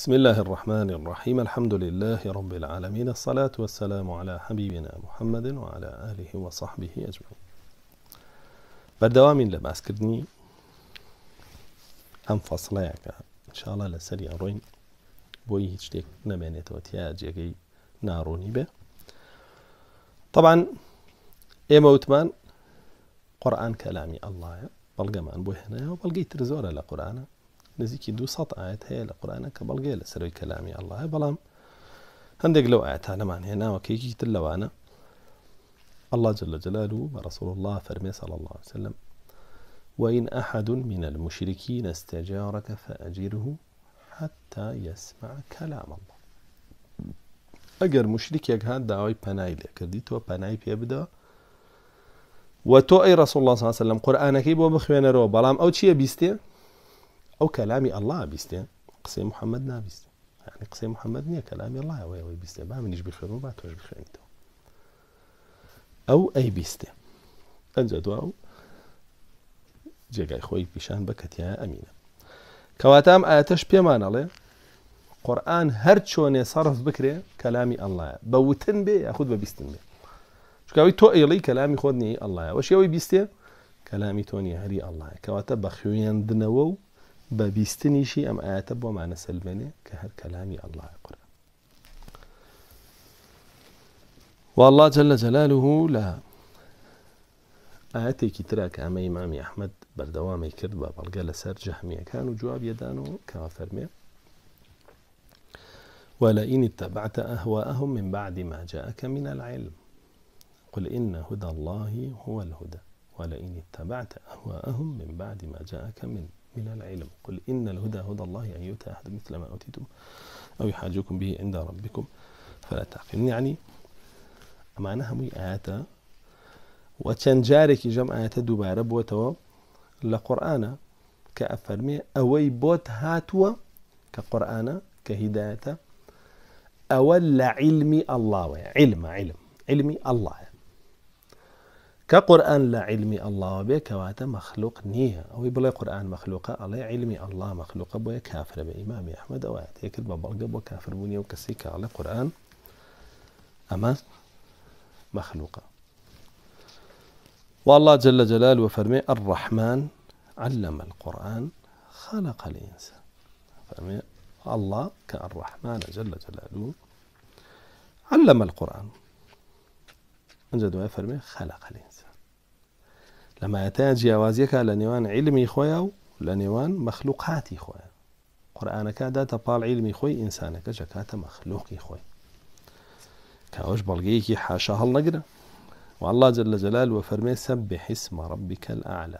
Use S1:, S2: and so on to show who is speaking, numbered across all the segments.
S1: بسم الله الرحمن الرحيم الحمد لله رب العالمين الصلاة والسلام على حبيبنا محمد وعلى آله وصحبه أجمعين بردوام لە باسکردنی أم فەسڵەیەکە إن شاء الله ئەڕۆین بۆی هیچ شتێک نەمێنێتەوە وتياج جێگەی ناروني به طبعا ئێمە موتمان قرآن كلامي الله بلقى ما هێنەیە و بەڵگەی تر زۆرە لە نزيكي دو سەد آيات هي القرآن كبل کە سري كلامي الله بلام ئەلله لو آيات لەو معنى هنا وكيكي تلو أنا الله جل جلاله ورسول الله فرمي صلى الله عليه وسلم وإن أحد من المشركين استجارك فأجره حتى يسمع كلام الله أجر مشرك هاات داوای پەنای لێ کردیتەوە پەنای پێ بدە و تۆ الله ڕسوڵ الله قرآن كيبو بۆ رو بلام أو تشي بيستير او كلام الله بيستين قسم محمد نابيست يعني قسم محمد نيا كلام الله وي وي بيست ما منيش بخير وما توش بخير انت او اي بيستي انزا دواو جێگای خوي پیشان بكت يا ئەمینە كواتام آتش پێمانەڵێ قورآن هەر چۆنێ سەرف بکرێ کەلامی ئەلایە بە وتن بێ بي بە بیستن بێ چکاوی تۆ ئێڵی کەلامی خۆ نیی ئەلایە وەشەوەی بیستێ کەلامی تۆنی هەری ئەلایە بە بیستنیشی أم ئاەتە بۆ مانەسەلمێنێ کە هەر کەلامی ئەله والله جل جلاله لا ئاەتێکی ترا کە ئەمە أحمد بردوامي بەردەوامی کرد بە بەڵگە لەسەر جواب يدانو جوابیەدان و ولئن اتبعت أهواءهم من بعد ما جاءك من العلم قل إن هدى الله هو الهدى ولئن اتبعت أهواءهم من بعد ما جاءك من من العلم قل إن الهدى هدى الله أن يعني يؤتى أحد مثل ما أوتيتم أو يحاجوكم به عند ربكم فلا تعقلون يعني معناها مي آتا وچەند جارێکی جەم ئاەتە دووبارە بووتەوە لە قورآە کە ئەفەرمێ ئەوەی بۆت هاتووە کە قورآە کە هیداەتە علم علمي الله كقرآن لا علمي الله به كواتا مخلوق نيه أو ئەوەی قرآن قورآن على علمي الله ئەللا بويا كافر بإمام أحمد أو أتي ئەوە تێکرد بە بەڵگە بۆ کافربوونی و کەسی کاڵێ قورآن والله جل جلاله وفرمي الرحمن علم القرآن خلق الإنسان فرمي الله كالرحمن جل جلاله علم القرآن ئەجا دوای فەرمێ خلق الإنسان لما لە وازيكا علمی علمي و لە مخلوقاتي خويا خۆیان قورآانەکە داتە علمي علمی إنسانك ئینسانەکە جکاتە خوي خۆی کاوەش بەڵگەیەکی حاشا هەڵ نەگرە والله جل جلال وفرمي سبح اسم ربك الأعلى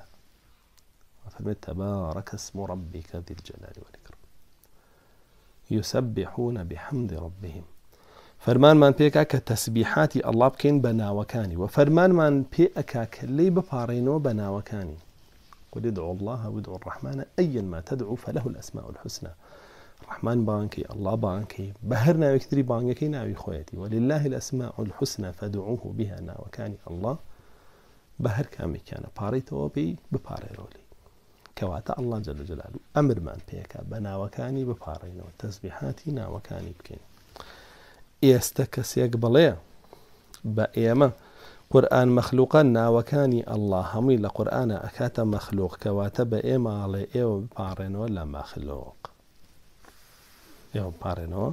S1: وفرمي تبارك اسم ربك ذي الجلال والإكرام يسبحون بحمد ربهم فرمان من کە تەسببیحاتی الله بكين بە ناوەکانی و من پێ ئەکا کە لی بپارڕێنەوە قل ادعو الله وادعو الرحمن أيا ما تدعو فله الأسماء الحسنى رحمن بانكي الله بانكي بهر ناوي كتري بانكي ناوي خويتي ولله الأسماء الحسنى فدعوه بها ناو كان الله بهر كامي كان تو بي بباري رولي كواتا الله جل جلاله أمر من بيكا بناوكاني ببارينو تسبيحاتي وكاني بكين ئێستا کەسێک بڵێ بە ئێمە قورآن مەخلوقە ناوەکانی ئەله هەمووی لە قورآانە ئەکاتە مەخلوق کەواتە بە ئێمەڵێ ئێوە پارێنەوە لە مەخلوق ئێوە پارێنەوە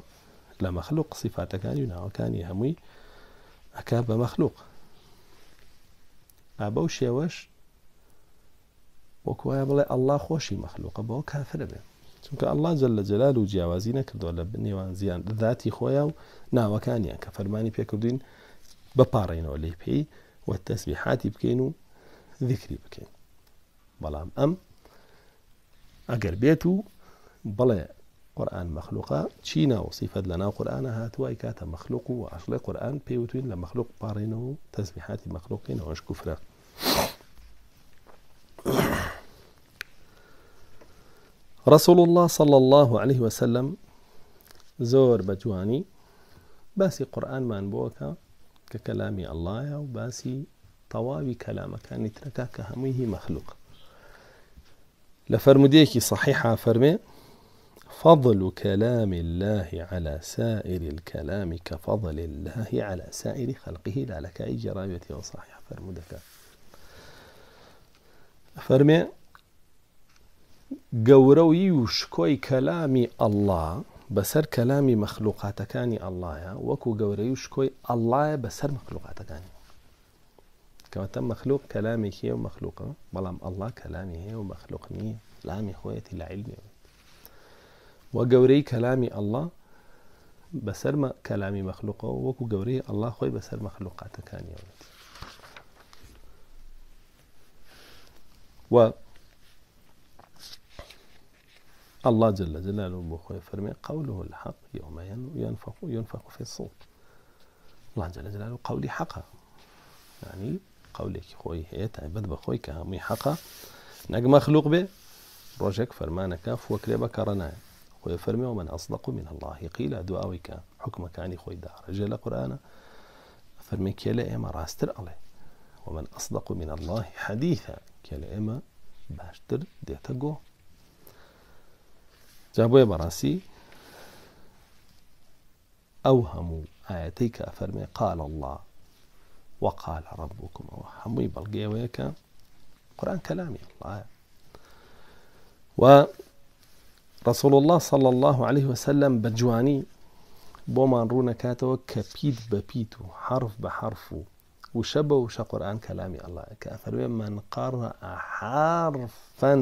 S1: لە مەخلوق سیفاتەکانی و ناوەکانی هەمووی ئەکا بە مەخلوق ئابە و شێوەش وەکوایە بڵێ ئەله خۆشی مەخلوقە بۆ کافرە بێت چونکە الله جل جلاله جلال و جیاوازی نەکردو لە ذاتي زیان ذاتی خۆیان و ناوەکانیان کە فەرمانی پێکردوین بەپارڕێنەوە لی پێی و تەسبیحاتی بکەین و ذیکری بکەین بەڵام ئەم ئەگەر بێت و بڵێ قورآن مەخلوقا چینا و سیفەت لە ناو قورآانە هاتووای کاتە مەخلوق و عشڵی قورآن پێوتوین لە و تەسبیحاتی مەخلوقین رسول الله صلى الله عليه وسلم زور بجواني باسي قرآن ما بۆکە کە الله وباسي و كلامك تەواوی کەلامەکانی ترەکە مخلوق هەمووی هی مەخلوق فضل كلام الله على سائر الكلام كفضل الله على سائر خلقه لا لك أي جرابة وصحيح فرمدك فرمي گەورەوی و شکۆی کەلامی ئەله بەسەر کەلامی مەخلوقاتەکانی ئەلهە وەکو گەورەی و شکۆی ئەلهە بەسەر مەخلوقاتەکانی کەواتە مەخلوق کەلامێکی و مەخلوقە بەڵام ئەله کەلامی هەیە و مەخلوقنی لامی خۆیەتی لایلنی وە گەورەی کەلامی ئەله بەسەر کەلامی مەخلوقە وەکو گەورەی ئەله خۆی بەسەر مەخلوقاتەکانیەوەێت. الله جل جلاله بوخو فرمي قوله الحق يوم ينفق ينفق في الصور الله جل جلاله قولي حقا يعني قولي خوي هي تعبد بخوي كامي حقا نق مخلوق به روجك فرمانك فوكريبا كرنا خوي فرمي ومن أصدق من الله قيل دعاويك حكمك يعني خوي دار رجل قرانا فرمي كلا إما راستر الله ومن أصدق من الله حديثا كلا إما باشتر ديتا جا براسي أوهموا آياتيك أفرمي قال الله وقال ربكم أوهموا هەمووی ويكا قرآن كلامي الله ورسول الله صلى الله عليه وسلم بجواني بومان رونا كاتو كبيد ببيتو حرف بحرفو وشبه و قرآن كلامي الله كأفرمي من قرأ حرفا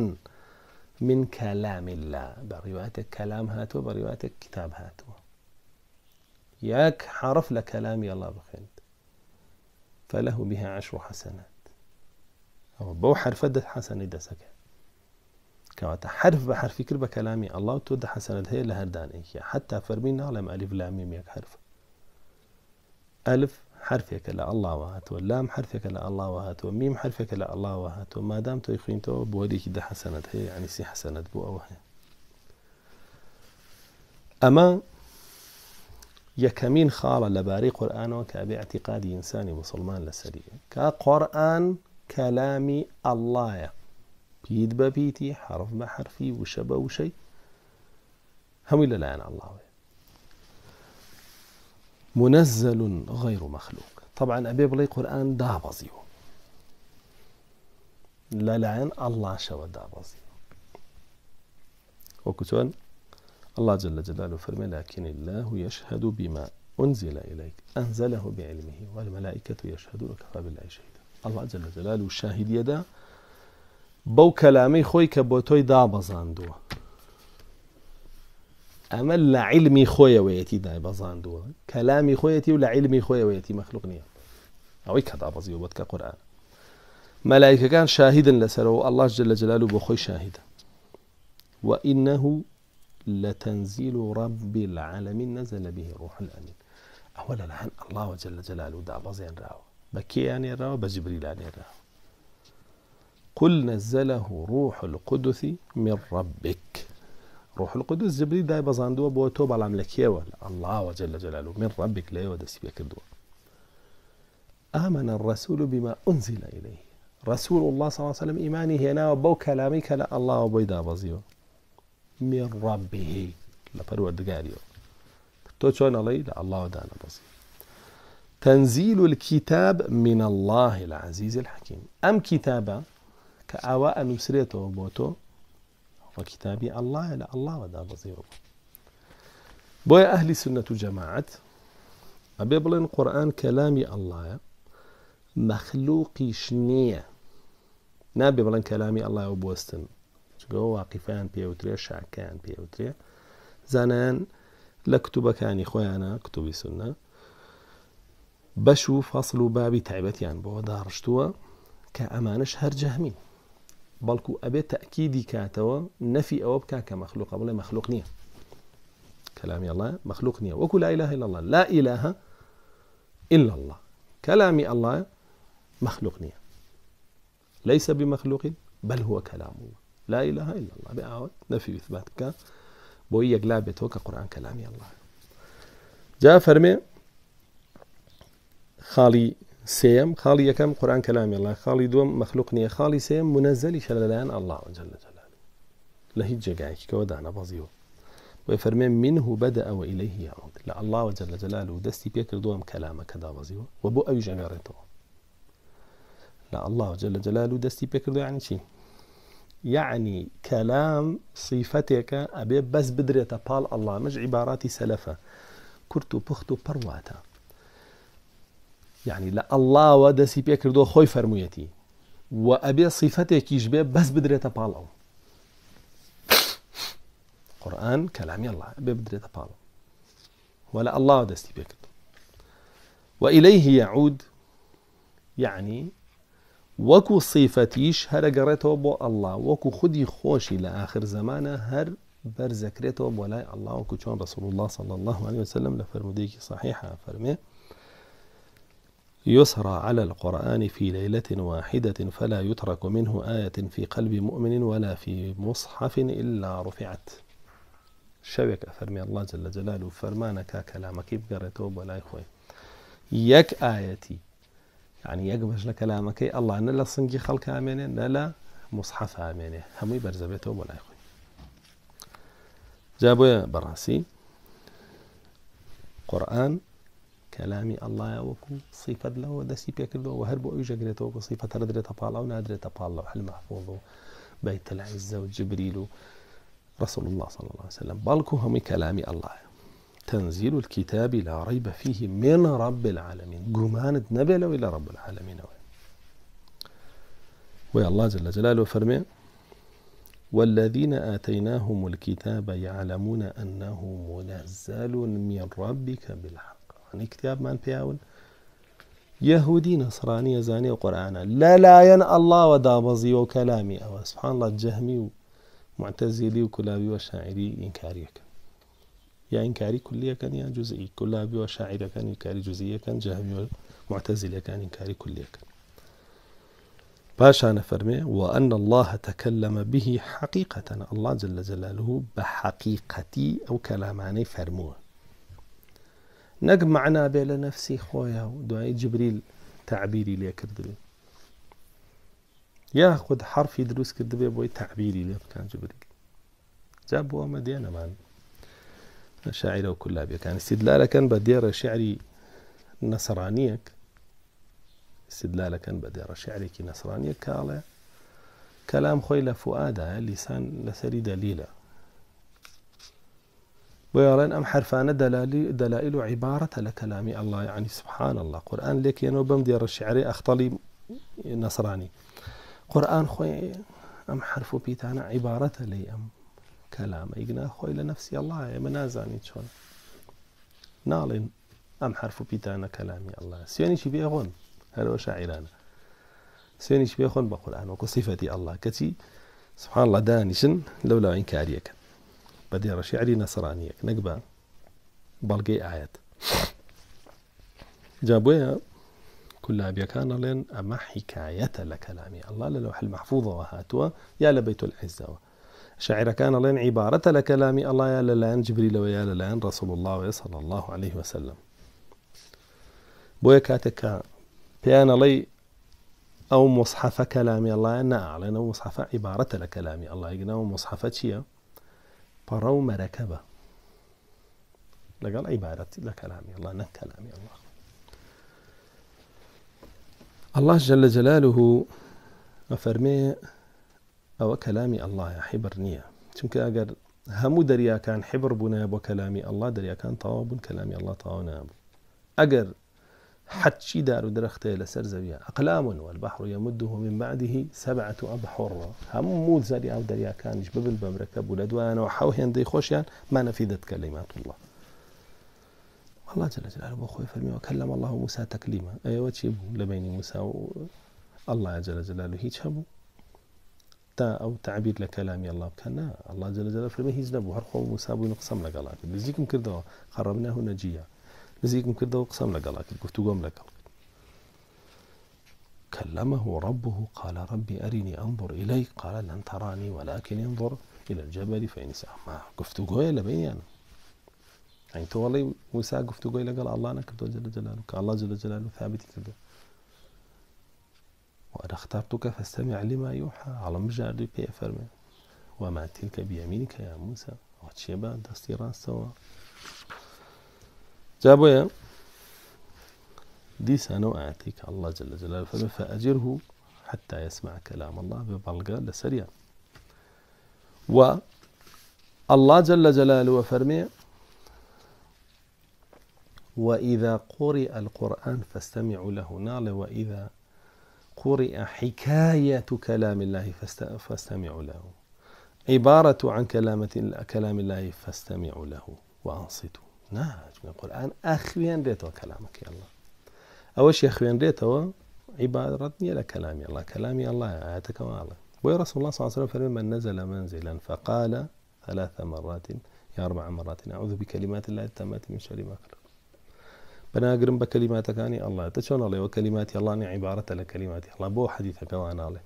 S1: من كلام الله بروايتك كلام هاتو بروايتك كتاب هاتو ياك حرف لكلام الله بخند فله بها عشر حسنات أو بو حرف ده حسن ده سكا كواتا حرف بحرف كل كلامي الله تود حسنات هي لهردان إيكيا حتى فرمينا لم ألف لام ميم ياك حرف ألف لا الله وهات واللام لام لا الله وهات والميم حرفك لا الله وهات وما مادام تۆی تو بۆریێکی دە حسنات هي يعني سي حسنات ئەوە هەیە ئەمە یەکەمین خاڵە لەبارەی لباري قرآن ئەبێ اعتقاد إنساني مسلمان لەسەری كقرآن كلامي الله يا بيد ببيتي حرف بە حرفی وشە بە وشەی هەمووی الله ئەللاوێ منزل غير مخلوق طبعا ابي بڵی لا لعن الله شو دا وەکو وكتون الله جل جلاله فرمي لكن الله يشهد بما أنزل إليك أنزله بعلمه والملائكة يشهدون كفى بالله شهيدا الله جل جلاله شاهد يدا بو كلامي خوي كبوتوي دا دوه ئەمە لە خويا ويتي داي بەزاندووە كلامي خويتي و لە خويا ويتي مخلوق نيا او کەدابەزیەوە بەتکە وبد كقران ملائكه كان شاهدا جل الله جل جلاله بو خوي شاهد وإنه لتنزيل رب العالمين نزل به روح الأمين أولا لحن الله جل جلاله دا بازين راو يعني راو يعني راو قل نزله روح القدس من ربك روح القدس جبريل داي بزاندوه بو تو ملكيه ولا الله وجل جلاله من ربك يودس دسي الدواء آمن الرسول بما أنزل إليه رسول الله صلى الله عليه وسلم إيمانه هنا وبو كلامي كلا الله وبيدا بزيو من ربه لپروردگاريوه تو چون علي الله ودانا بزيوه تنزيل الكتاب من الله العزيز الحكيم أم كتابة كأواء نسريته وبوتو وكتابي الله لا الله ودا بوو بويا أهل سنة جماعة جەماعەت قرآن كلامي الله مخلوقي ئەلهە مەخلوقیش نییە نابێ بڵێن کەلامی ئەلله و بستن چگەەوە واقیفیان پێوترێ شاکیان پێوترێ زانیان لە کتوبەکانی خۆیانە کتوبی سنە بەش و فەصل و بابی تایبەتیان بۆەوە داڕشتووە بلكو أبي تأكيدي كاتوا نفي أو بكا كمخلوق أبلا مخلوق نية نییە كلامي الله مخلوق نية وكو لا إله إلا الله لا إله إلا الله كلامي الله مخلوق نية ليس بمخلوق بل هو كلام الله لا إله إلا الله بأعود نفي كا بوي يقلابت وك قرآن كلامي الله جاء فرمي خالي سيم خالي يكم قرآن كلام الله خالي دوم مخلوق نية خالي سيم منەزەلی شە الله الله جلجلال لە هیچ جێگایکەوە كودانا بۆی فەرمێ منه بدأ وإليه يعود لا الله جل جلال دستي بيكر دوم کەلامەکە كذا بازيو بۆ ئەوی لا الله جل جلال دستي بيكر پێکردو يعني چی يعني كلام صفتك أبي بس بدرێتە تبال الله مش عباراتي سلفة كرتو بختو برواتا يعني لە ئەللاوە دەسی پێ کردو خۆی فەرموویەتی و ئەبێ سیفەتێکیش بێ بس بدري تبالو قران كلام الله ابي بدري تبالو ولا الله ودا سي واليه يعود يعني وكو صفتيش یعنی وەکو سیفەتیش هەرەگەڕێتەوە بۆ ئەلله وەکو خودی خۆشی لە آخر زمانە هەر بەرزەکرێتەوە بۆ الله وكو وەکو رسول الله صلى الله عليه وسلم لە صحيحه فرميه يسرى على القرآن في ليلة واحدة فلا يترك منه آية في قلب مؤمن ولا في مصحف إلا رفعت شبك فرمي الله جل جلاله فرمانك كلامك يبقى رتوب ولا يخوي يك آيتي يعني يقبش لكلامك كلامك الله نلا صنجي خلق آمينه نلا مصحف آمينه هم يبرز بيتوب ولا يخوي جابوا براسي قرآن كلامي الله وكو صفة له ودسي بيكله وهرب بۆ ئەوی ژەگرێتەوە بۆ سیفەت هەر درێتە پاڵا و نادرێتە پاڵ لەو رسول الله صلى الله عليه وسلم بلكو هم كلامي الله تنزيل الكتاب لا ريب فيه من رب العالمين جمانت له إلى رب العالمين ويا الله جل جلاله فرمي والذين آتيناهم الكتاب يعلمون أنه منزل من ربك بالحق یەکەکردنی کتابمان پیاون یەهودی نەسرانی ئەزانانی و قورآانە لەلایەن ئەللاوە دابەزیەوە و کەلامی ئەوە سبحانڵات جەهمی و معتەزیلی و کولاویوە شاعری ئینکاریەکە يا جزئي كلابي یان انكاري کولاویوە شاعیرەکان جهمي جزئیەکەن جەهمی و معتەزیلەکان ئینکاری کولیەکەن باشان فرمي وأن الله تكلم به حقيقة الله جل جلاله بحقيقتي أو كلاماني فرموه نەک معنا بلا نفسي خويا خۆیان جبريل تعبيري لي كردبي لێ کردبێ یا كردبي بوي تعبيري لي كان جبريل جابوا مدينة معنا جا وكلها بيا كان استدلالا كان بديره شعري نصرانيك استدلالا كان بديره شعري بە دێرە شعرێکی نەسرانیە کاڵێ کەلام خۆی لە بۆیاڵێن أم حرفان دەلالی دلائل عبارة لكلام الله يعني سبحان الله قرآن لێکێنەوە بەم دێڕە الشعري أخطلي نصراني قرآن خوي أم حرف بيتانا عبارة لي أم كلام کەلامە خوي لنفسي الله يا منازاني چۆن نالين أم حرف كلامي الله کەلامی ئەله سوێنیشی بێغۆن هەروە شاعرانە سيني بێخۆن بە قورآن وەکو سیفەتی الله كتي سبحان الله دانیشن لولا إنكاريك بە شعري شعری نقبا بلقي آيات جابويا كل أبي كان لين أما حكاية لكلامي الله للوح المحفوظة وهاتوا يا لبيت العزة شعر كان لين عبارة لكلامي الله يا للان جبريل ويا للان رسول الله صلى الله عليه وسلم بويا كاتك بيان لي أو مصحف كلامي الله أنا أعلن مصحف عبارة لكلامي الله يقنا مصحف شيئا فروم مركبة لقال عبارة لا كلامي الله لا كلامي الله الله جل جلاله أفرمي أو كلامي الله يا حبر نية چونك أجر همو دريا كان حبر بناب وكلامي الله دريا كان طواب كلامي الله طواب أجر حتشي دار درخته لسر زوية أقلام والبحر يمده من بعده سبعة أبحر هم مود زري أو دريا كان ببل بمركب ولدوان وحوهن دي خوشيان ما نفذت كلمات الله والله جل جلاله بخوي فرمي وكلم الله موسى تكليما أي وشي لبين موسى و... الله جل جلاله هيك همو تا أو تعبير لكلام الله كان الله جل جلاله فرمي هيج نبو هرخو موسى بو نقسم الله نزيكم كردوا خربناه نجيا نزيكم كده وقسم لك لك قفتو لك كلمه ربه قال ربي أرني أنظر إليك قال لن تراني ولكن انظر إلى الجبل فإن ما قفتو لا بيني أنا يعني تو والله موسى قفتو قال الله أنا كده جل جلاله الله جل جلاله ثابت كده وأنا اخترتك فاستمع لما يوحى على مجال بي فرمان وما تلك بيمينك يا موسى وتشيبا دستي راسه يا دي سنة أعطيك الله جل جلاله فأجره حتى يسمع كلام الله ببلغة لسريع و الله جل جلاله وفرمي وإذا قرئ القرآن فاستمعوا له نال وإذا قرئ حكاية كلام الله فاستمعوا له عبارة عن كلام كلام الله فاستمعوا له وأنصتوا ناچمە ريتو كلامك يا الله شيء یەخوێنرێتەوە ريتو عبارة لە کەلامی الله کەلامی الله ئاەتەکەواڵە الله ڕسم الله عليه وسلم من نزل منزلا فقال ثلاث مرات يا أربع مرات أعوذ بكلمات الله التامات من شر ما خلق بكلماتك أني الله تشون الله وكلمات الله عبارة لكلمات الله بو حديثك وانا الله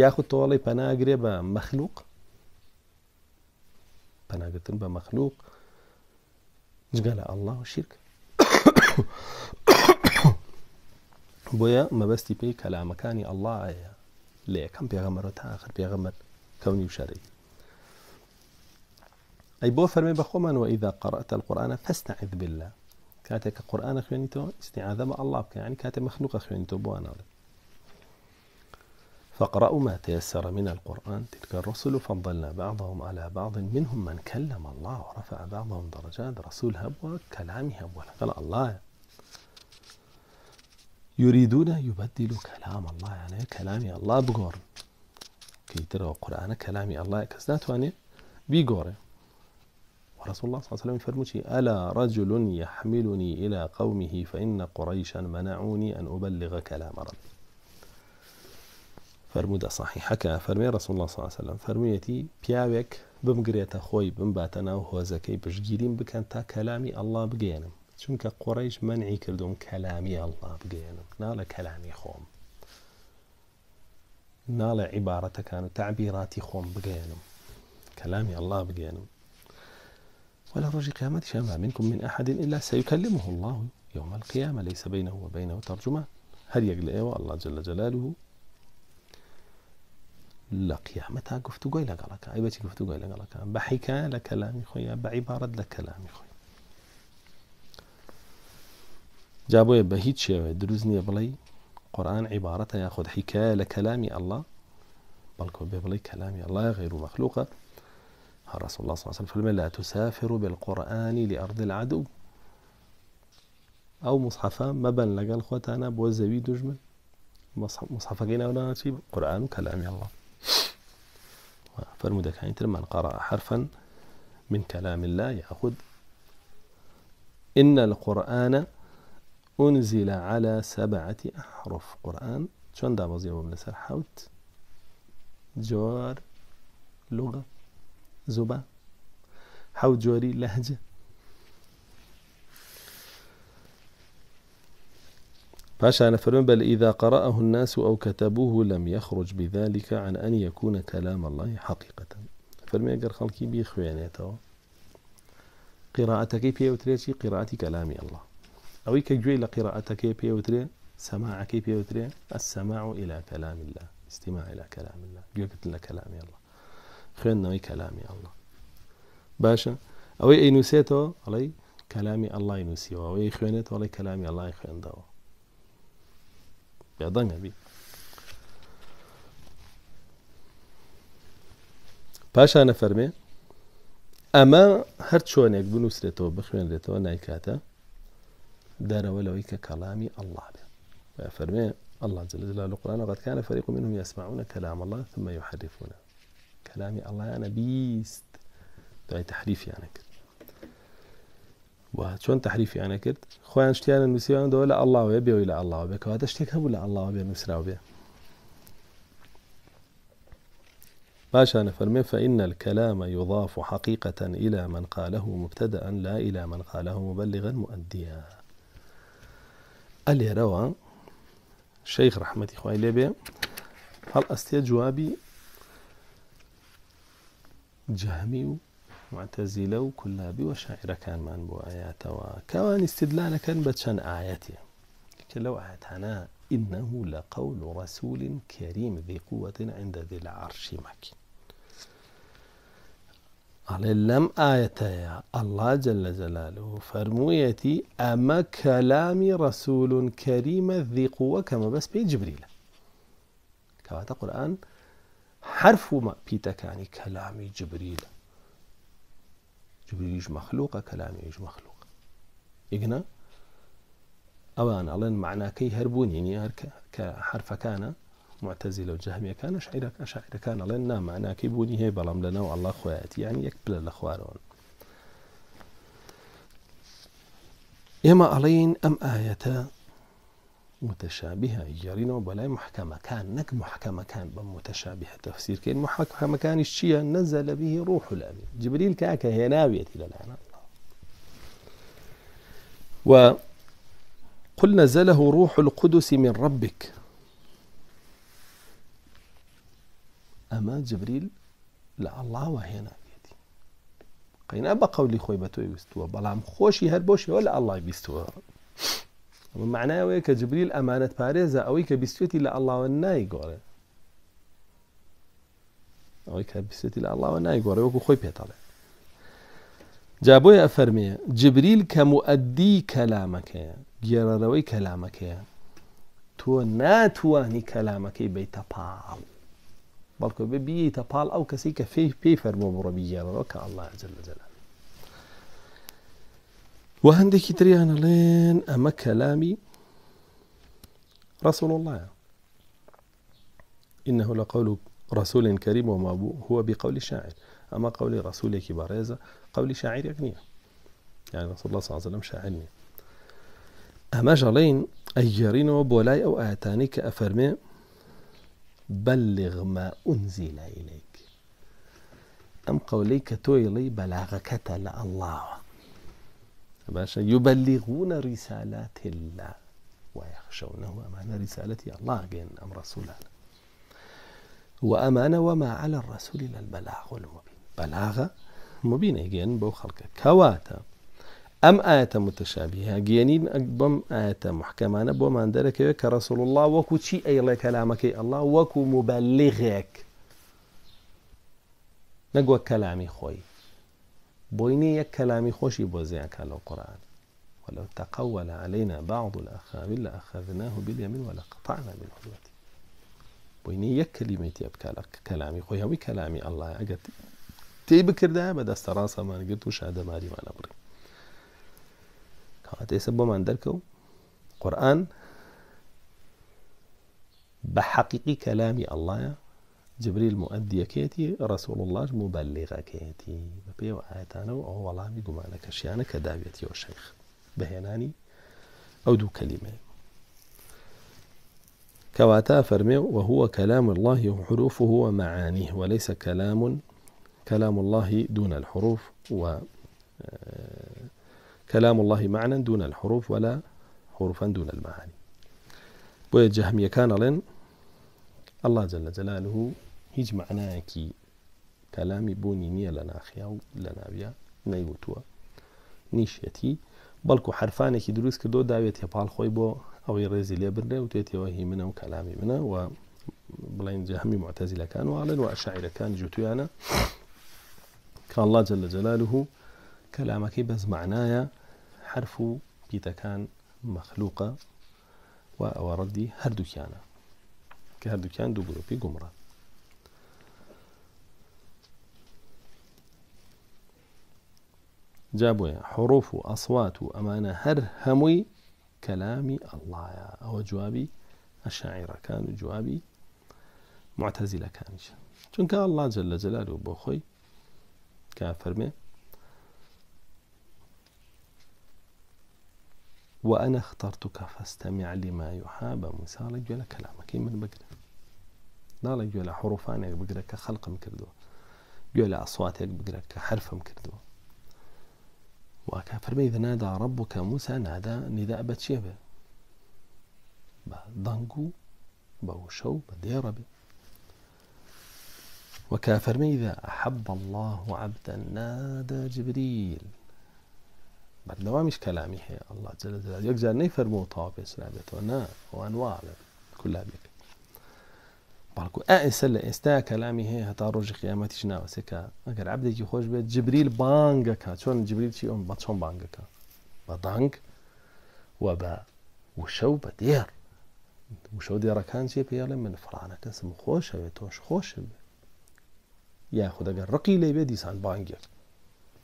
S1: ياخذ طوالي بناقري بمخلوق پەناگرتن الله مەخلوق بويا ما ئەله و شیرک بۆیە مەبەستی پێی کەلامەکانی ئەلهەیە لە یەکەم پێغەمەرە تا آخر پێغەمەر کەونی و شەرەی بو بۆ فەرمی بەخۆمان وە ئیدا قڕەتە القورآانە بالله كاتك قرآن قورآانە خوێنیتەوە استیعادەمە ئەلله يعني كاتك مخلوق مەخلوقە بو أنا فاقرأوا ما تيسر من القرآن تلك الرسل فضلنا بعضهم على بعض منهم من كلم الله ورفع بعضهم درجات رسول هبوة كلامه أولا قال الله يريدون يبدلوا كلام الله يعني كلامي الله بقور كي ترى القرآن كلامي الله كسدات واني بيقوره ورسول الله صلى الله عليه وسلم فرموشي ألا رجل يحملني إلى قومه فإن قريشا منعوني أن أبلغ كلام ربي فرمودا فرمي رسول صحیحەکە فەرمێ ڕسوڵ ساسەلم فەرموویەتی پیاوێک بمگرێتە خۆی بمباتە ناو هۆزەکەی بشگیریم بكان تا كلامي الله بقينم شنك قريش منعي کردوم كلامي الله بقينم نالا كلامي خوم نالا عبارة كانوا تعبيراتي خوم بقينم كلامي الله بقينم ولا رجي قيامتي ما منكم من أحد إلا سيكلمه الله يوم القيامة ليس بينه وبينه ترجمان هل يقلئه الله جل جلاله لا قيامة گفتوگۆی لەگەڵەکە ئەیبەتی گفتوگۆی أي بە حیکایە لە کەلامی خۆیان بە خويا بعبارة کەلامی خويا جا بۆیە بە هیچ شێوێ دروست نییە بڵێ قورآن عیبارەتە یاخود حیکایە لە کەلامی ئەله بەڵکو بێ بڵێ کەلامی رسول الله صلى الله عليه وسلم لا تسافر بالقرآن لأرض العدو أو مصحفة بن لقى الخوتانا بوزوي دجمن مصحفة قينا ولا نتيب قرآن كلام الله فالمذكر من قرأ حرفا من كلام الله يأخذ إن القرآن أنزل على سبعة أحرف قرآن چون دوازی باب لسر حوت جوار لغة زبا حوت جواري لهجة باشا نفرون بل إذا قرأه الناس أو كتبوه لم يخرج بذلك عن أن يكون كلام الله حقيقة فرمي أقر خلقي بيخوانيته قراءتك بيوتري قراءة كلام الله أو كجوي لقراءتك بيوتري سماعك بيوتري السماع إلى كلام الله استماع إلى كلام الله قتلنا كلام الله وي كلام الله باشا أو أي نسيته علي كلام الله ينسيه أو أي علي كلام الله يخوانته Berdanga, oui. پاشانە فەرمێ ئەمە هەر چۆنێک بنووسێتەوە بخوێنرێتەوە نایکاتە دەرەوە لەوەی کە کەڵامی ئەله بێ فەرمێ الله جل جلاله القرآن وقد كان فريق منهم يسمعون كلام الله ثم يحرفونه كلامي الله أنا بيست تحريف يعني بووە چۆن تحریفیانە يعني کرد خۆیان شتیانە الله لە ئەللاوەیە بێەوەی لە ئەللاوە بێکەوەتە شتێک هەبوو الله ئەللاوە نسرع نووسرااو باش أنا فرمي فإن الكلام يضاف حقيقة إلى من قاله مبتدأ لا إلى من قاله مبلغا مؤديا ألي روى شيخ رحمة إخواني لبي هل أستيا جوابي جهمي معتزلة وكلها بوشاعر و من بۆ ئاياتەوە کەوان استدلالەکەن بە چەند ئاەتە کە آياتنا إنه لقول رسول كريم ذي قوة عند ذي العرش مكين ئەڵێ لەم آية الله جل جلاله فرميتي أما كلام رسول كريم ذي قوة كما بس بين جبريل كما تقول الآن حرف ما بيتكاني كلامي جبريل مخلوق مخلوقة يج مخلوق إجنا أوان ألين معنى كي هربون يعني كحرف كان معتزلة وجهمية كان شعيرة شعيرة كان ألين نا معنى كي بوني هي بلام لنا والله خواتي يعني يكبل الأخوارون إما ألين أم آية متشابهة جارينا بلا محكمة كان نك محكمة كان بمتشابهة تفسير كان محكمة كان الشيء نزل به روح الأمين جبريل كاكا هي ناوية إلى الآن وقل نزله روح القدس من ربك أما جبريل لا الله ناوية قينا بقولي خوي بتوي بستوى بلام خوشي هربوشي ولا الله بيستوى ئەمە معناوەیە کە جبریل ئەمانەت پارێزە ئەوەی کە بیسوێتی لە ئەڵاوە نایگۆڕێ ئەوەی کە بیسێتی لە ئەڵاوە نایگۆڕێ وەکو خۆی پێتەڵێ جا بۆیە جبريل كمؤدي كلامك يا کەلامەکەیە روي كلامك يا تو ناتواني كلامك پاڵ بال ببیتە پاڵ ئەو کەسی کە فێ في فەرمۆ بڕۆبی گێڕەوە کە الله جل وجل وهندێکی انا لين اما كلامي رسول الله إنه لقول رسول كريم وما هو بقول شاعر أما قول رسول بارزة قول شاعر يغني يعني رسول الله صلى الله عليه وسلم شاعرني أما جلين أجرين وبولاي أو آتانيك أفرمي بلغ ما أنزل إليك أم قوليك تويلي بلاغكة لأ الله ماشي يبلغون رسالات الله ويخشونه أمان رسالة الله جن أم رسوله وأمانة وما على الرسول إلا البلاغ المبين بلاغة مبينة جن بو خلق كواتا أم آية متشابهة جينين أقبم آية محكمة أنا بو من درك كرسول الله وكو شيء أي كلامك الله وكو مبلغك نقوى كلامي خوي بويني يك كلامي خوشي بوزيع كالو القرآن ولو تقول علينا بعض الأخاويل لأخذناه باليمين ولقطعنا من عدوته بويني يك كلمة يا كلامي خويا وي كلامي الله أجت تي بكردا بدا راسا ما نقلت وشهادة مالي ما نبري كانت يسبو ما ندركو قرآن بحقيقي كلامي الله جبريل مؤدي كيتي رسول الله مبلغة كيتي ببي وآيتانا أو والله بيقوم على كشيانا كدابيتي وشيخ بهناني أو دو كلمة كواتا فرمي وهو كلام الله وحروفه ومعانيه وليس كلام كلام الله دون الحروف و آه، كلام الله معنى دون الحروف ولا حروفا دون المعاني بويا جهمية لن الله جل جلاله هیچ معنایەکی کەلامی بوونی نییە لە ناخیا و لە ناویە نەیوتووە نیشەتی بەڵکو حرفانێکی دروست کردۆ داوێت هێپال خۆی بۆ ئەوەی ڕێزی لێ بردە وتێتەوە هی منە و کەلامی منە و بڵین جەهمی معتەزیلەکان وواڵن و عشاعرەکان جوتویانە کاڵڵا جە لە جەلاله و کەلامەکەی بەزمانایە حرف و پیتەکان مەخلوقە و ئەوە ڕەدی هەردووکیانە کە هەردووکیان دوو گرروپی گومڕە جابوا حروف وأصوات أمانة هر هموي هەر الله کەلامی جوابي ئەوە كان جوابي معتزلة كان معتەزی لەکانیش الله جل جلاله بخوي كافر بۆ وأنا اخترتك فاستمع لما يحاب مثالك جل كلامك من بقرة لا جل حروفان بقرة كخلق مكردو جل أصواتك بقرة كحرف مكردو وكافر فرمي إذا نادى ربك موسى نادى نداء بتشيبه دانجو بوشو بديربي وكافر إذا أحب الله عبدا نادى جبريل بعد دوا مش كلامي هي الله جل جلاله يقدر نيفر مو طاب إسلامته وأنواع كلها بك بالكو ئا آه، ئێستا لە ئێستا کەلامی هەیە هەتا ڕۆژی قیامەتیش ناوەسێکە ئەگەر عبدێکی خۆش بێت جبریل بانگەکە چۆن جبریل چی ئەم بە چۆن بانگەکە بە دانگ و بە وشە و بە دێر وشە و دێڕەکان چێ پێڵێ من سم خۆشەوێت تۆش خۆشە بێ یاخودەگەر ڕقی لێ بێ دیسان بانغ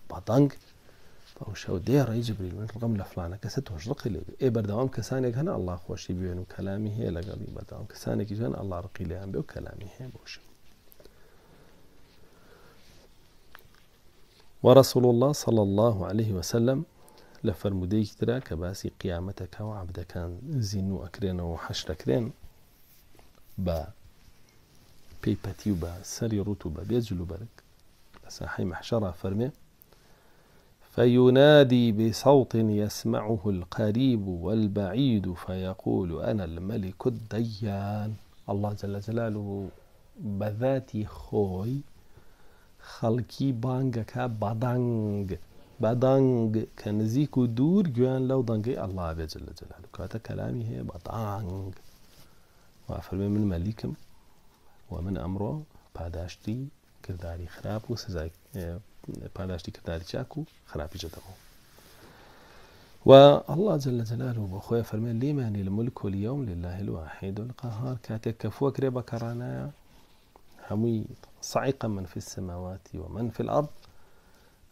S1: بە او ئەو شەودەیە ڕێجبری من رقم لفلانه كسد کەسە لي اي بردوام كساني کەسانێک الله خوشي بيون كلامي هي لا قال بردوام كساني کەسانێکی الله رقي لي لەیان بێ و کەلامی هەیە ورسول الله صلى الله عليه وسلم لفر مديك تررا كباسي قيامتك وعبدك عبدەکان زین و ئەکرێنەوە حەشتەکرێن بە پێیپەتی و بە سەری ڕوت و بە بێ جلوبەرگ لە فينادي بصوت يسمعه القريب والبعيد فيقول أنا الملك الديان الله جل جلاله بذاتي خوي خلقي بانگەکە بەدەنگ بدانج كان زيكو دور لو گویان الله دەنگی جل جلاله كاتا كلامي هي بدانج هەیە من مەلیکم ومن امره ئەمڕۆ پاداشتی کردداری خراپ چاکو خرابی و خراپیشەتەوە و الله جل جلاله و خۆی فرمی لیمانی الملك اليوم لله الواحد القهار کاتێک کفو کری بکرانا هەمووی صعق من في السماوات ومن في الأرض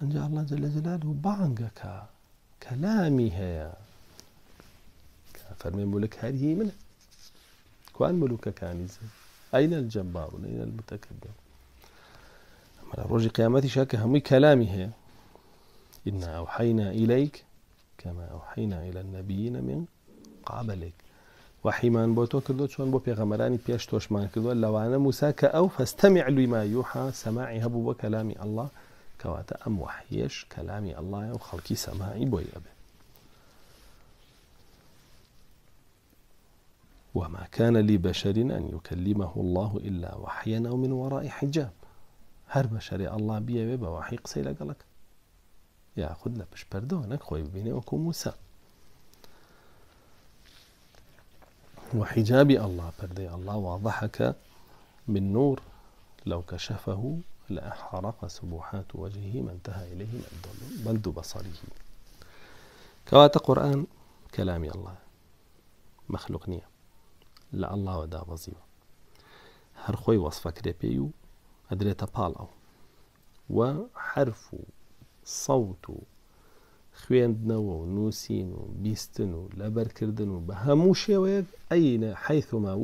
S1: انجا الله جل جلاله بانقك كلامي هيا فرمي ملك هذه منه كوان ملوك كانزة أين الجبار أين المتكبر ڕۆژی قیامەتیشە کە شاك هم هەیە إنا أوحينا إليك كما أوحينا إلى النبيين من قبلك وحيمان بۆتۆ کردو چۆن بو پێغەمەرانی بيش تۆشمان کردووە لەوانە موسا کە ئەو فەستەمی علووی مایوحا سەماعی يوحى سماعي هبو كلامي الله كواتا أم وحيش كلامي الله وخلقي سماعي بو ئەبێ وما كان لبشر أن يكلمه الله إلا وحيا أو من وراء حجاب هەر بشري الله بیاوێ بە وحی قسەی لەگەڵک یاخود لە پشپەردەوە بردونك خوي بيني وەکو موسى وحجابي الله بردي الله واضحك بالنور لو كشفه لأحرق سبحات وجهه ما انتهى إليه من بلد بصره كوات قرآن كلامي الله مخلوقني لا الله ودا بزيو هر خوي وصفك ريبيو أدريتا بالاو وحرفو صوتو و سەوت و خوێندنەوە و نووسین و بیستن و لەبەرکردن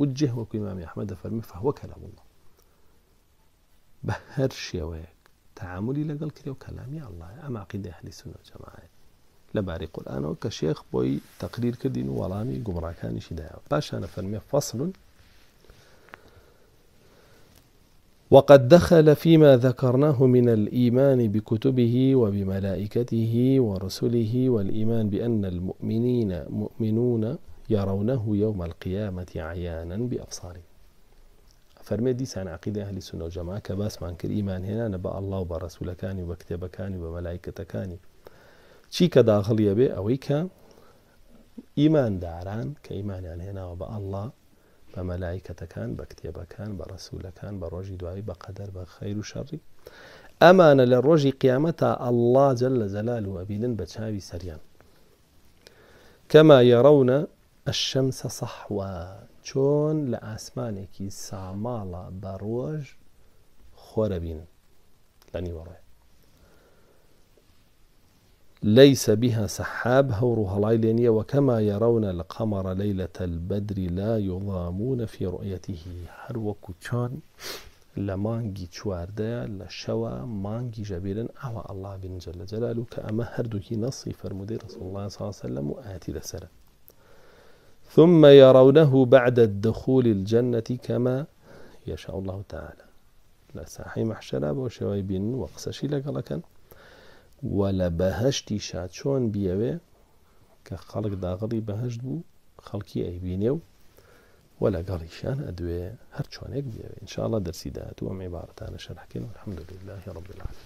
S1: وجه وەکوی مامی ئەحمەدە فەرمی فەهوە کەلامله بە هەر شێوەیەک تعاملی لەگەڵ کرێ و کەلامی ئەله ئەماقی دەهلی سنە جەماعێت لەباری قورآانەوە بوي تقرير بۆی تەقریر کردین و وەڵامی گومڕاکانیشی دایە پاشانە فەرمێ وقد دخل فيما ذكرناه من الايمان بكتبه وبملائكته ورسله والايمان بان المؤمنين مؤمنون يرونه يوم القيامه عيانا بابصارهم فرمي دیسان عقیدە عقيدة أهل السنة جەما كباس باسمان کرد ئیمان هنا نبا الله و كاني ڕسوولەکانی كاني وبملائكة كاني شي كداخل يبي کە إيمان داران كإيمان يعني هنا وبا الله بە مەلایکەتەکان بە کتێبەکان بە ڕسوولەکان بە ڕۆژی دوایی بە قەدەر بە خەیر و شەڕی ئەمانە لە ڕۆژی قیامەتا جل لە زەلال و ئەبینن بە چاوی سەریان کەما شون ئەشەمسە سەحوا چۆن لە ئاسمانێکی ساماڵە بە ڕۆژ خۆرەبین لە نیوەڕێ ليس بها سحاب هورها لايلينية وكما يرون القمر ليلة البدر لا يضامون في رؤيته هر وكو چان لمانجي چوارده لشوا مانجي جبيرا او الله بن جل جلاله كأما هردوكي نصي فرمودي رسول الله صلى الله عليه وسلم وآتي لسرة ثم يرونه بعد الدخول الجنة كما يشاء الله تعالى لساحي محشرة بوشوي بن وقسشي لقلكن وە لە بەهشتیشا چۆن بیەوێ کە خەڵک داغڵی بەهشت بوو خەڵکی ئەیبینێ و وە لەگەڵیشان ئەدوێ هەر چۆنێک بیاوێ انشاءڵە دەرسی داات و ئەمێ بارەتانە شەرحکەین و الحمدلله رب العالمين